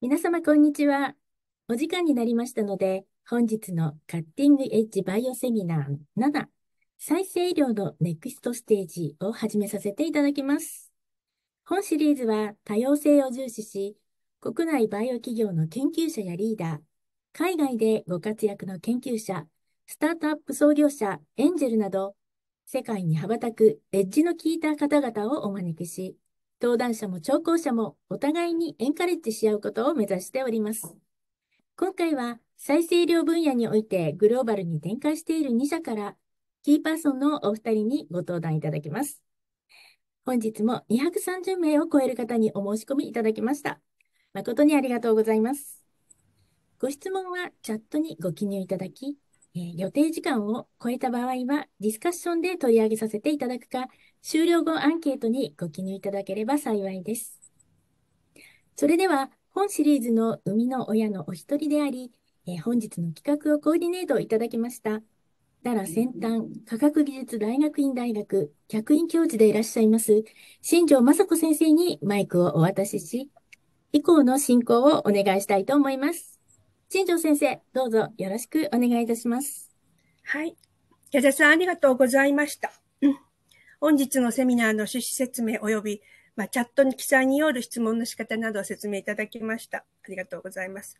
皆様、こんにちは。お時間になりましたので、本日のカッティングエッジバイオセミナー7、再生医療のネクストステージを始めさせていただきます。本シリーズは多様性を重視し、国内バイオ企業の研究者やリーダー、海外でご活躍の研究者、スタートアップ創業者、エンジェルなど、世界に羽ばたくエッジの効いた方々をお招きし、登壇者も聴講者もお互いにエンカレッジし合うことを目指しております。今回は再生量分野においてグローバルに展開している2社からキーパーソンのお二人にご登壇いただきます。本日も230名を超える方にお申し込みいただきました。誠にありがとうございます。ご質問はチャットにご記入いただき、え予定時間を超えた場合はディスカッションで取り上げさせていただくか、終了後アンケートにご記入いただければ幸いです。それでは本シリーズの生みの親のお一人であり、え本日の企画をコーディネートいただきました。奈良先端科学技術大学院大学客員教授でいらっしゃいます新庄雅子先生にマイクをお渡しし、以降の進行をお願いしたいと思います。新庄先生、どうぞよろしくお願いいたします。はい。矢田さん、ありがとうございました。本日のセミナーの趣旨説明及び、まあ、チャットに記載による質問の仕方などを説明いただきました。ありがとうございます。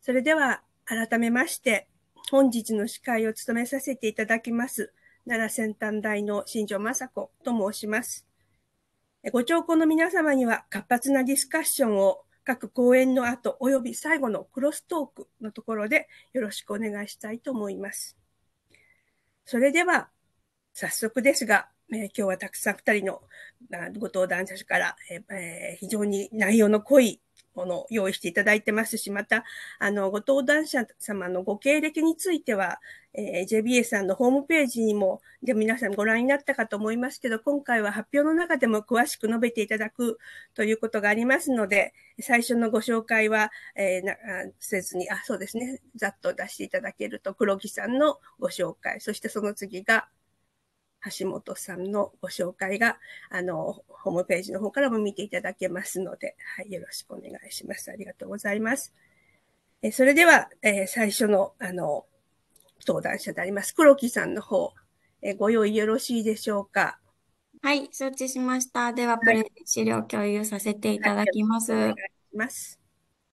それでは、改めまして、本日の司会を務めさせていただきます、奈良先端大の新庄雅子と申します。ご聴講の皆様には活発なディスカッションを各講演の後及び最後のクロストークのところでよろしくお願いしたいと思います。それでは早速ですが、え今日はたくさん2人のご登壇者から、え非常に内容の濃いものを用意していただいてますし、また、あの、ご登壇者様のご経歴については、えー、JBA さんのホームページにも、で皆さんご覧になったかと思いますけど、今回は発表の中でも詳しく述べていただくということがありますので、最初のご紹介は、えー、なせずに、あ、そうですね、ざっと出していただけると、黒木さんのご紹介、そしてその次が、橋本さんのご紹介が、あの、ホームページの方からも見ていただけますので、はい、よろしくお願いします。ありがとうございます。えそれでは、え最初の、あの、登壇者であります、黒木さんの方、えご用意よろしいでしょうか。はい、承知しました。では、プレゼン資料共有させていただきます。はい、お願いします。